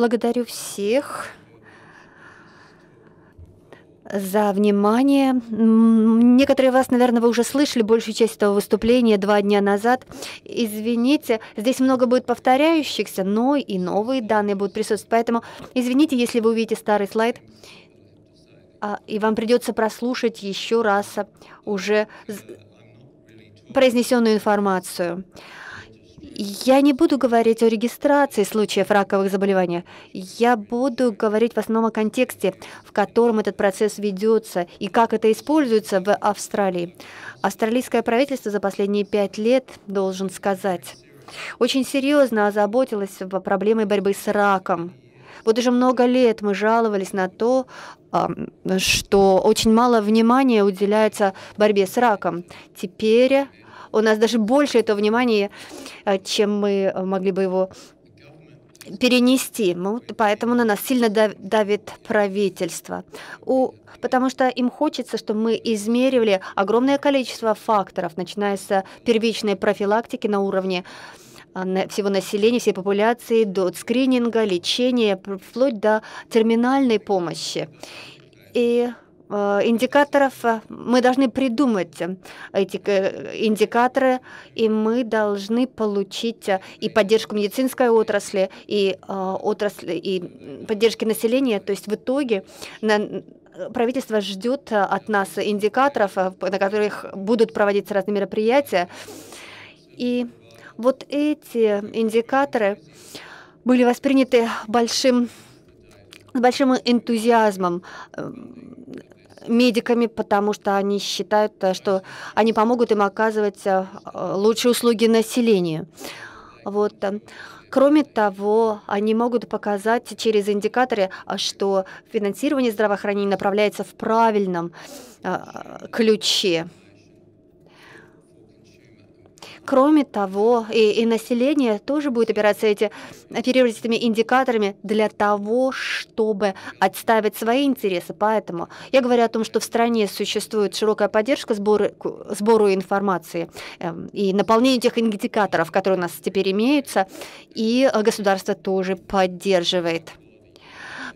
Благодарю всех за внимание. Некоторые вас, наверное, вы уже слышали большую часть этого выступления два дня назад. Извините, здесь много будет повторяющихся, но и новые данные будут присутствовать. Поэтому извините, если вы увидите старый слайд, а, и вам придется прослушать еще раз а, уже произнесенную информацию. Я не буду говорить о регистрации случаев раковых заболеваний. Я буду говорить в основном о контексте, в котором этот процесс ведется и как это используется в Австралии. Австралийское правительство за последние пять лет, должен сказать, очень серьезно озаботилось проблемой борьбы с раком. Вот уже много лет мы жаловались на то, что очень мало внимания уделяется борьбе с раком. Теперь у нас даже больше этого внимания, э, чем мы э, могли бы его перенести. Ну, поэтому на нас сильно давит правительство. У, потому что им хочется, чтобы мы измеривали огромное количество факторов, начиная с первичной профилактики на уровне э, всего населения, всей популяции, до скрининга, лечения, вплоть до терминальной помощи. И Э, индикаторов э, мы должны придумать э, эти индикаторы, и мы должны получить и поддержку медицинской отрасли, и отрасли, и поддержки населения. То есть в итоге на правительство ждет от нас индикаторов, на которых будут проводиться разные мероприятия. И вот эти индикаторы были восприняты большим большим энтузиазмом медиками, потому что они считают, э, что они помогут им оказывать э, лучшие услуги населению. Вот. Э, кроме того, они могут показать через индикаторы, что финансирование здравоохранения направляется в правильном ключе. Кроме того, и, и население тоже будет опираться эти, оперировать этими индикаторами для того, чтобы отставить свои интересы. Поэтому я говорю о том, что в стране существует широкая поддержка сборы, сбору информации э, и наполнению тех индикаторов, которые у нас теперь имеются, и э, государство тоже поддерживает.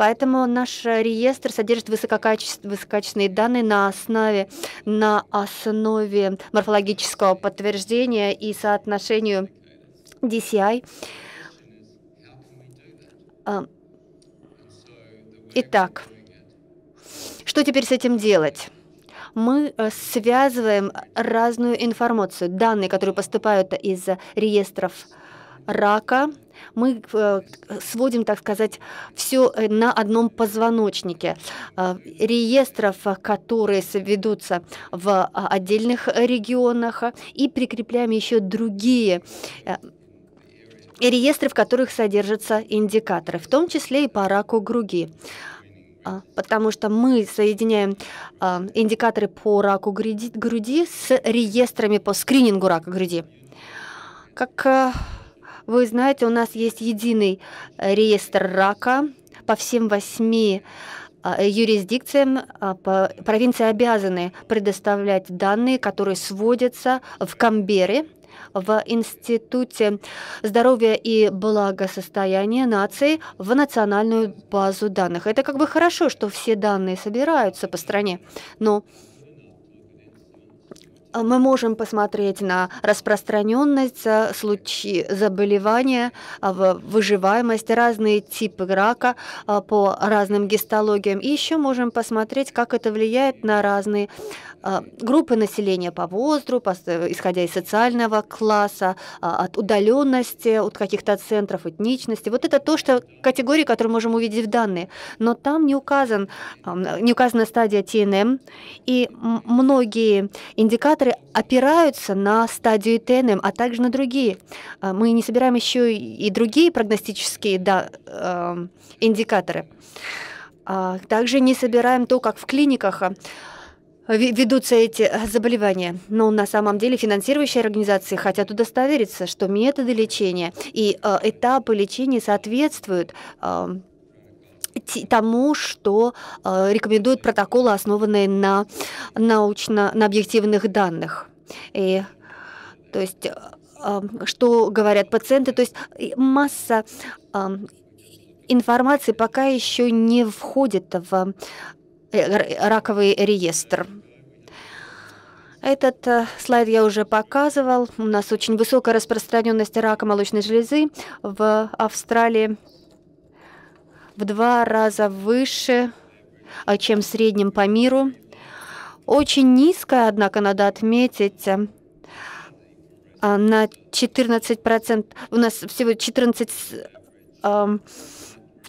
Поэтому наш э, реестр содержит высококаче... высококачественные данные на основе, на основе морфологического подтверждения и соотношению DCI. А, итак, что теперь с этим делать? мы э, связываем разную информацию, данные, которые поступают из реестров рака, мы э, сводим, так сказать, все э, на одном позвоночнике. Э, реестров, которые ведутся в а, отдельных регионах, и прикрепляем еще другие реестры, в которых содержатся индикаторы, в том числе и по раку груди а, потому что мы соединяем а, индикаторы по раку груди с реестрами по скринингу рака груди. Как вы знаете, у нас есть единый э, реестр рака по всем восьми а, юрисдикциям а, провинции обязаны предоставлять данные, которые сводятся в Камбере, в Институте здоровья и благосостояния нации в национальную базу данных. Это как бы хорошо, что все данные собираются по стране, но мы можем посмотреть на распространенность, э, случаев заболевания, э, выживаемость, разные типы рака э, по разным гистологиям. И еще можем посмотреть, как это влияет на разные а, группы населения по возрасту, исходя из социального класса, а, от удаленности, от каких-то центров этничности. Вот это то, что категории, которые можем увидеть в данные. Но там не, указан, не указана стадия ТНМ, и многие индикаторы опираются на стадию ТНМ, а также на другие. А, мы не собираем еще и другие прогностические да, индикаторы. Также не собираем то, как в клиниках ведутся эти а, заболевания. Но на самом деле финансирующие организации хотят удостовериться, что методы лечения и а, этапы лечения соответствуют а, тому, что рекомендуют протоколы, основанные на научно на объективных данных. И, то есть что говорят пациенты, то есть масса информации пока еще не входит в Э, раковый реестр. Этот э, слайд я уже показывал. У нас очень высокая распространенность рака молочной железы. В Австралии в два раза выше, э, чем в среднем по миру. Очень низкая, однако, надо отметить, а, на 14%, у нас всего 14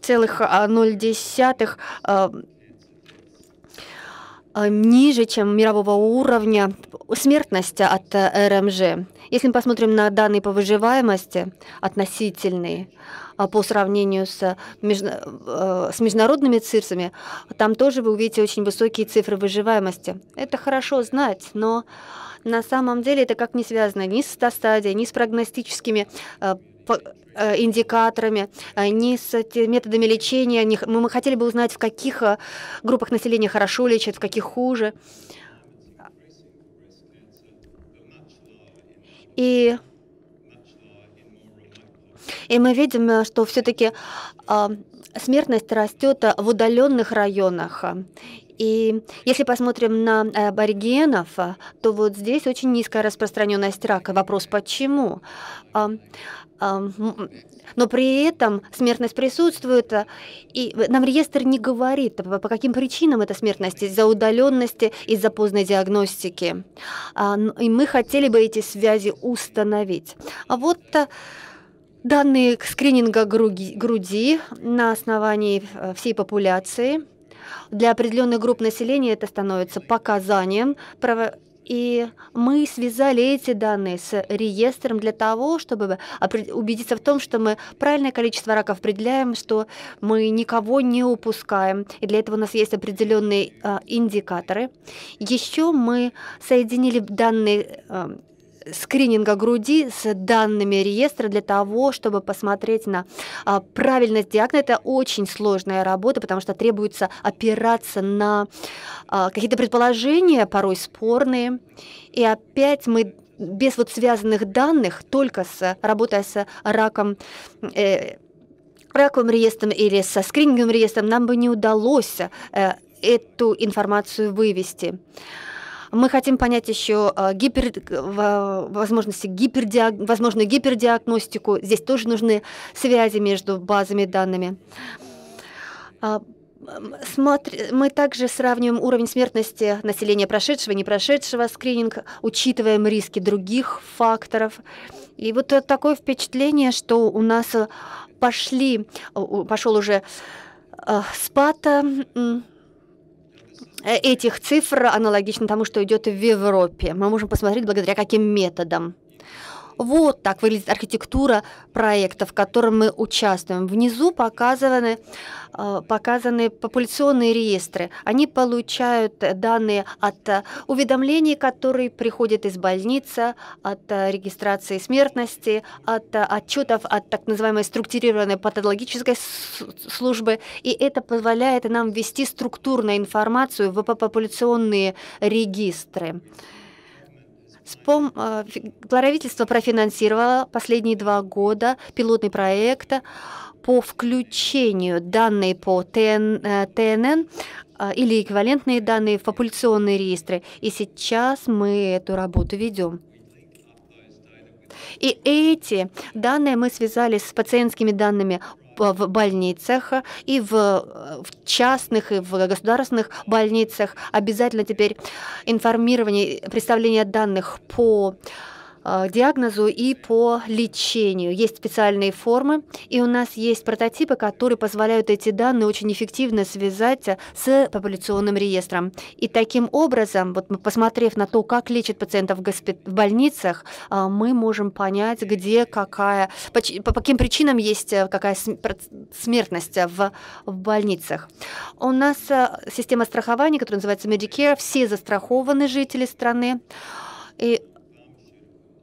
целых 0,1 а, Э, ниже, чем мирового уровня смертность от э, РМЖ. Эм Если мы посмотрим на данные по выживаемости относительные э, по сравнению с, с международными цифрами, там тоже вы увидите очень высокие цифры выживаемости. Это хорошо знать, но на самом деле это как не связано ни с стадией, ни с прогностическими Э, индикаторами, э, ни с методами лечения. Мы хотели бы узнать, в каких э, группах населения хорошо лечат, в каких хуже. И, и мы видим, что все-таки смертность растет в удаленных районах. И если посмотрим на аборигенов, то вот здесь очень низкая распространенность рака. Вопрос почему? но при этом смертность присутствует, э, и нам реестр не говорит, по каким причинам эта смертность, из-за удаленности, из-за поздной диагностики. А, и мы хотели бы эти связи установить. А вот э, данные скрининга груди, груди на основании э, всей популяции. Для определенных групп населения это становится показанием и мы связали эти данные с реестром для того, чтобы убедиться в том, что мы правильное количество раков определяем, что мы никого не упускаем. И для этого у нас есть определенные э, индикаторы. Еще мы соединили данные э, скрининга груди с данными реестра для того, чтобы посмотреть на а, правильность диагноза. Это очень сложная работа, потому что требуется опираться на а, какие-то предположения, порой спорные. И опять мы без вот связанных данных, только с работая с раком э, раковым реестром или со скрининговым реестром, нам бы не удалось э, эту информацию вывести. Мы хотим понять еще э, гипер, э, возможности гипердиаг, возможную гипердиагностику. Здесь тоже нужны связи между базами данными. А, смотри, мы также сравниваем уровень смертности населения прошедшего и не прошедшего скрининг, учитываем риски других факторов. И вот такое впечатление, что у нас э, пошли, пошел уже спад Э, этих цифр аналогично тому, что идет в Европе. Мы можем посмотреть, благодаря каким методам. Вот так выглядит архитектура проекта, в котором мы участвуем. Внизу показаны, э, показаны популяционные реестры. Они получают данные от э, уведомлений, которые приходят из больницы, от э, регистрации смертности, от отчетов от так называемой структурированной патологической службы. И это позволяет нам ввести структурную информацию в популяционные регистры. Спом... Правительство э, профинансировало последние два года пилотный проект по включению данных по ТН... Э, ТНН э, или эквивалентные данные в популяционные реестры. И сейчас мы эту работу ведем. И эти данные мы связали с пациентскими данными в больницах и в, в частных, и в государственных больницах обязательно теперь информирование, представление данных по Э, диагнозу и по лечению. Есть специальные формы, и у нас есть прототипы, которые позволяют эти данные очень эффективно связать э, с популяционным реестром. И таким образом, вот посмотрев на то, как лечат пациентов в, больницах, э, мы можем понять, где какая, по, каким причинам есть какая смертность в, в больницах. У нас система страхования, которая называется Medicare, все застрахованы жители страны. И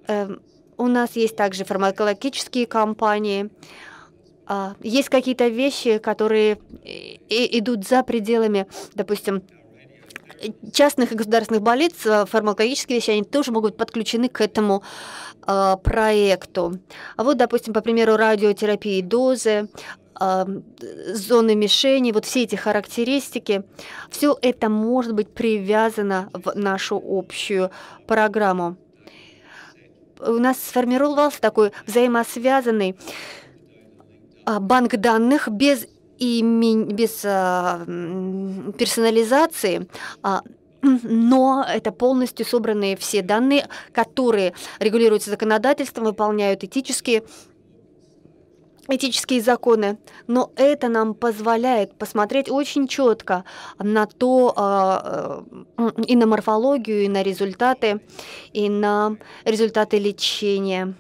Эм, у нас есть также фармакологические компании. А, есть какие-то вещи, которые э, идут за пределами, допустим, частных и государственных больниц, а фармакологические вещи, они тоже могут быть подключены к этому а, проекту. А вот, допустим, по примеру, радиотерапии дозы, зоны мишени, вот все эти характеристики, все это может быть привязано в нашу общую программу у нас сформировался такой взаимосвязанный а, банк данных без имени, без а, персонализации, а, но это полностью собранные все данные, которые регулируются законодательством, выполняют этические этические законы, но это нам позволяет посмотреть очень четко на то, а, э, и на морфологию, и на результаты, и на результаты лечения.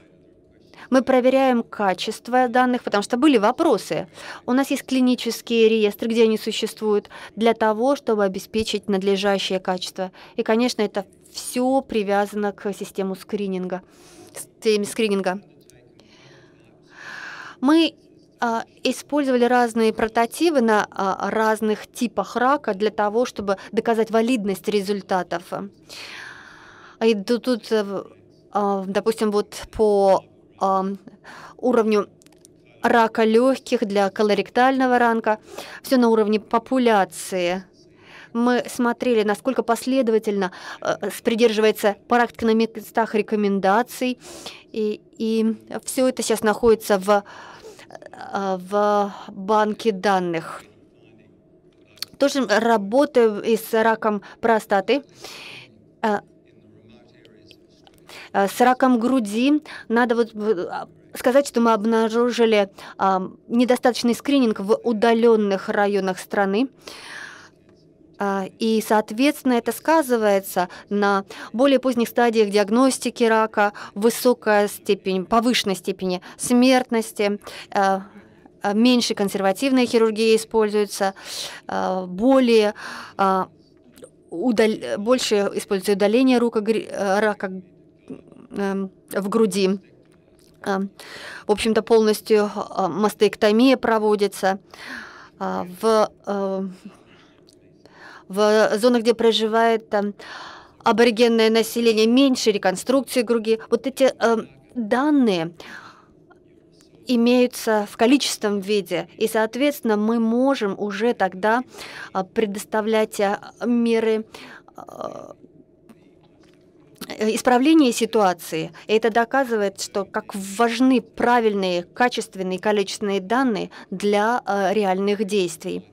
Мы проверяем качество данных, потому что были вопросы. У нас есть клинические реестры, где они существуют, для того, чтобы обеспечить надлежащее качество. И, конечно, это все привязано к систему скрининга, системе скрининга. Мы а, использовали разные прототипы на а, разных типах рака для того, чтобы доказать валидность результатов. И тут, э, а, допустим, вот по уровню рака легких для колоректального ранка, все на уровне популяции – мы смотрели, насколько последовательно э, придерживается практика на местах рекомендаций, и, и все это сейчас находится в, э, в банке данных. Тоже работаем и с раком простаты э, с раком груди надо вот сказать, что мы обнаружили недостаточный скрининг в удаленных районах страны. А, и, соответственно, это сказывается на более поздних стадиях диагностики рака, высокая степень, повышенной степени смертности, а, а, меньше консервативная хирургия используется, более удал... больше используется удаление рука... рака эм, в груди. В общем-то, полностью мастектомия проводится в в э, зонах, где проживает там, аборигенное население, меньше реконструкции круги. Вот эти э, данные имеются в количественном виде, и, соответственно, мы можем уже тогда э, предоставлять э, меры исправления ситуации. И это доказывает, что как важны правильные, качественные, количественные данные для реальных действий.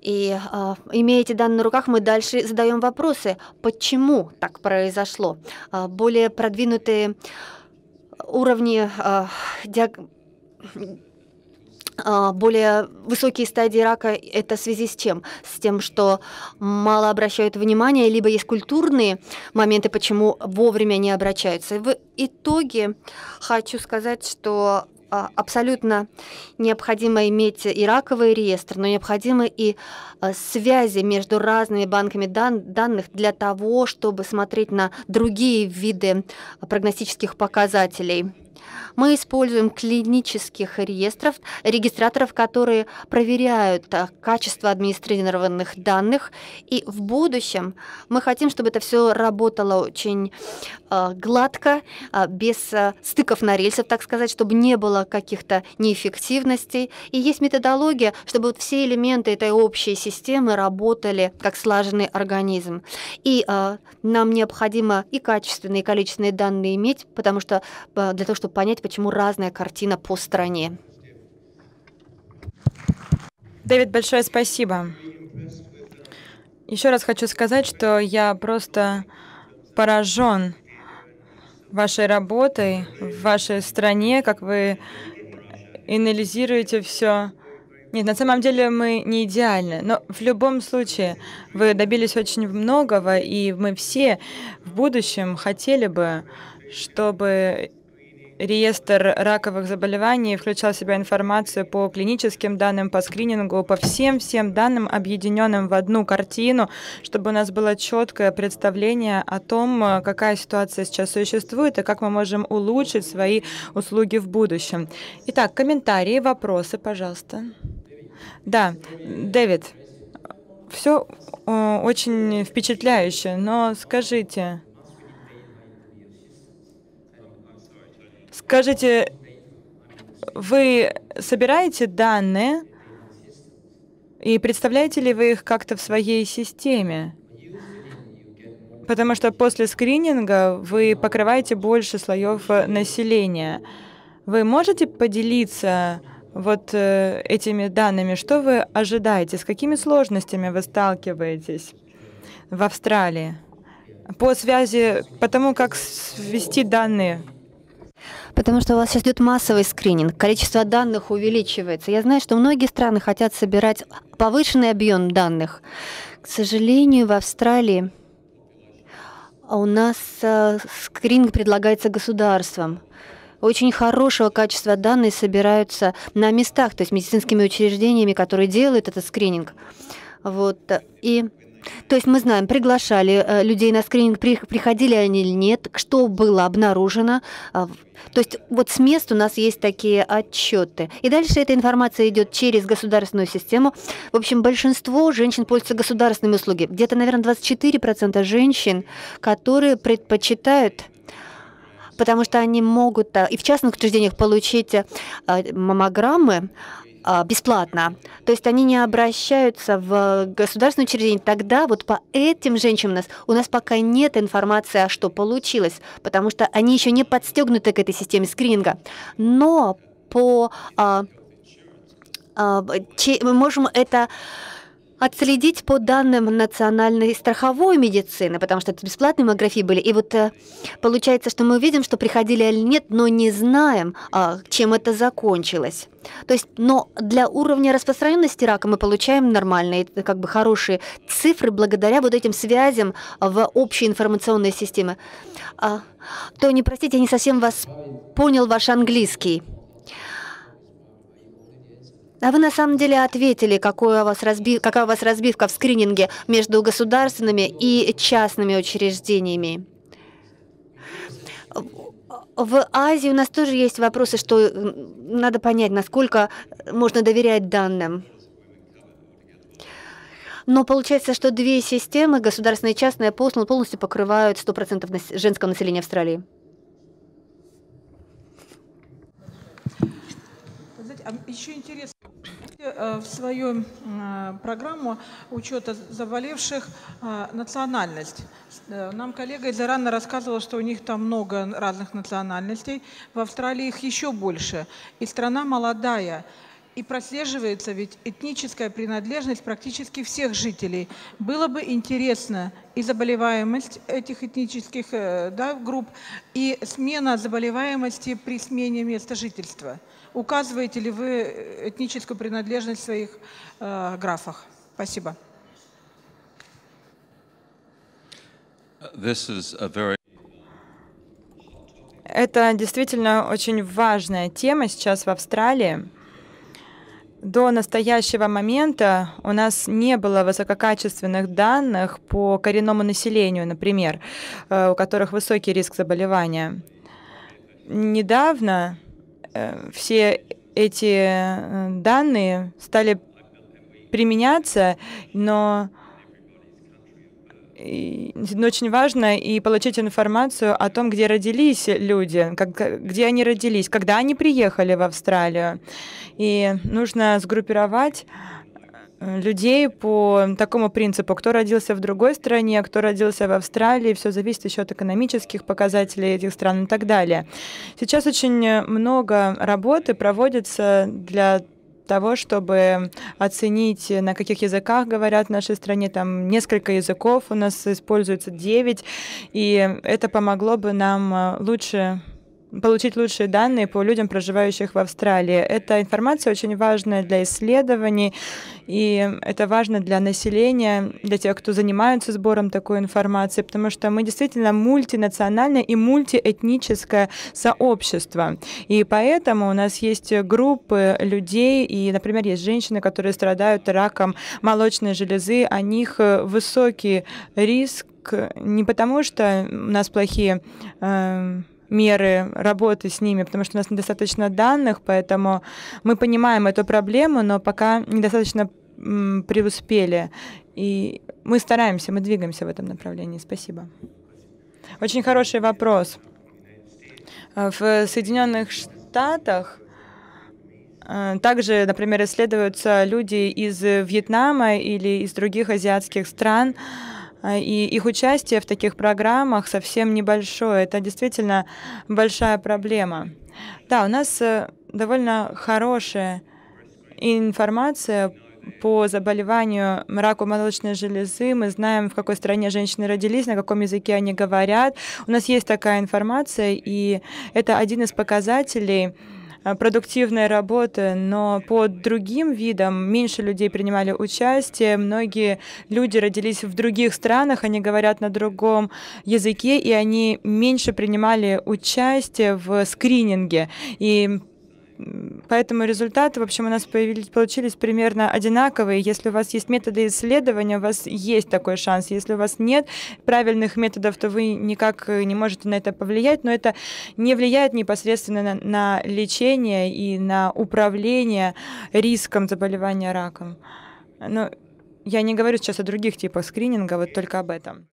И э, имея эти данные на руках, мы дальше задаем вопросы, почему так произошло. Э, более продвинутые уровни э, диаг... Э, более высокие стадии рака – это в связи с чем? С тем, что мало обращают внимание, либо есть культурные моменты, почему вовремя не обращаются. в итоге хочу сказать, что а, абсолютно необходимо иметь и раковый реестр, но необходимы и а, связи между разными банками дан данных для того, чтобы смотреть на другие виды а, прогностических показателей. Мы используем клинических реестров, регистраторов, которые проверяют э, качество администрированных данных. И в будущем мы хотим, чтобы это все работало очень э, гладко, э, без стыков на рельсах, так сказать, чтобы не было каких-то неэффективностей. И есть методология, чтобы вот все элементы этой общей системы работали как слаженный организм. И нам необходимо и качественные, и количественные данные иметь, потому что для того, чтобы понять, почему разная картина по стране. Дэвид, большое спасибо. Еще раз хочу сказать, что я просто поражен вашей работой в вашей стране, как вы анализируете все. Нет, на самом деле мы не идеальны, но в любом случае вы добились очень многого, и мы все в будущем хотели бы, чтобы реестр раковых заболеваний включал в себя информацию по клиническим данным, по скринингу, по всем-всем данным, объединенным в одну картину, чтобы у нас было четкое представление о том, э, какая ситуация сейчас существует и как мы можем улучшить свои услуги в будущем. Итак, комментарии, вопросы, пожалуйста. Да, Дэвид, все э, очень впечатляюще, но скажите, Скажите, вы собираете данные и представляете ли вы их как-то в своей системе? Потому что после скрининга вы покрываете больше слоев э, населения. Вы можете поделиться вот э, этими данными? Что вы ожидаете? С какими сложностями вы сталкиваетесь в Австралии? По связи, потому как свести данные Потому что у вас сейчас идет массовый скрининг, количество данных увеличивается. Я знаю, что многие страны хотят собирать повышенный объем данных. К сожалению, в Австралии у нас э, скрининг предлагается государством очень хорошего качества данные собираются на местах, то есть медицинскими учреждениями, которые делают этот скрининг. Вот. Э, и то есть мы знаем, приглашали э, людей на скрининг, приходили они или нет, что было обнаружено. А, то есть вот с мест у нас есть такие отчеты. И дальше эта информация идет через государственную систему. В общем, большинство женщин пользуются государственными услугами. Где-то, наверное, 24% женщин, которые предпочитают потому что они могут а, и в частных учреждениях получить а, маммограммы, а, бесплатно. То есть они не обращаются в государственное учреждение. Тогда вот по этим женщинам у нас, у нас пока нет информации, а что получилось, потому что они еще не подстегнуты к этой системе скрининга. Но по а, а, че, мы можем это отследить по данным национальной страховой медицины, потому что это бесплатные маммографии были. И вот э, получается, что мы видим, что приходили или нет, но не знаем, а, чем это закончилось. То есть, но для уровня распространенности рака мы получаем нормальные, э, как бы хорошие цифры благодаря вот этим связям а, в общей информационной системе. А, то не простите, я не совсем вас понял ваш английский. А вы на самом деле ответили, какой у вас разби... какая у вас разбивка в скрининге между государственными и частными учреждениями. В Азии у нас тоже есть вопросы, что надо понять, насколько можно доверять данным. Но получается, что две системы, государственная и частная, полностью покрывают 100% женского населения Австралии. А еще интересно, э, в свою программу учета заболевших э, национальность. Э, нам коллега из Ирана рассказывала, что у них там много разных национальностей. В Австралии их еще больше. И страна молодая. И прослеживается ведь этническая принадлежность практически всех жителей. Было бы интересно и заболеваемость этих этнических да, групп, и смена заболеваемости при смене места жительства указываете ли вы этническую принадлежность в своих э, графах? Спасибо. This is a very это действительно очень важная тема сейчас в Австралии. До настоящего момента у нас не было высококачественных данных по коренному населению, например, э, у которых высокий риск заболевания. Недавно Э, все эти э, данные стали применяться, но, очень важно и получить информацию о том, где родились люди, как, где они родились, когда они приехали в Австралию. И нужно сгруппировать Э, людей по такому принципу, кто родился в другой стране, кто родился в Австралии, все зависит еще от экономических показателей этих стран и так далее. Сейчас очень э, много работы проводится для того, чтобы оценить, э, на каких языках говорят в нашей стране. Там несколько языков у нас используется 9, и это помогло бы нам лучше получить лучшие данные по людям, проживающих в Австралии. Эта информация очень важная для исследований, и это важно для населения, для тех, кто занимается сбором такой информации, потому что мы действительно мультинациональное и мультиэтническое сообщество. И поэтому у нас есть группы людей, и, например, есть женщины, которые страдают раком молочной железы, о них э, высокий риск не потому, что у нас плохие э, меры работы с ними, потому что у нас недостаточно данных, поэтому мы понимаем эту проблему, но пока недостаточно преуспели. И мы стараемся, мы двигаемся в этом направлении. Спасибо. Очень хороший вопрос. Э, в Соединенных Штатах э, также, например, исследуются люди из Вьетнама или из других азиатских стран, а, и их участие в таких программах совсем небольшое. Это действительно большая проблема. Да, у нас э, довольно хорошая информация по заболеванию раку молочной железы. Мы знаем, в какой стране женщины родились, на каком языке они говорят. У нас есть такая информация, и это один из показателей Э, продуктивной работы, но по другим видам меньше людей принимали участие. Многие люди родились в других странах, они говорят на другом языке, и они меньше принимали участие в скрининге. И поэтому результаты, в общем, у нас появились, получились примерно одинаковые. Если у вас есть методы исследования, у вас есть такой шанс. Если у вас нет правильных методов, то вы никак э, не можете на это повлиять, но это не влияет непосредственно на, на лечение и на управление риском заболевания раком. Но ну, я не говорю сейчас о других типах скрининга, вот только об этом.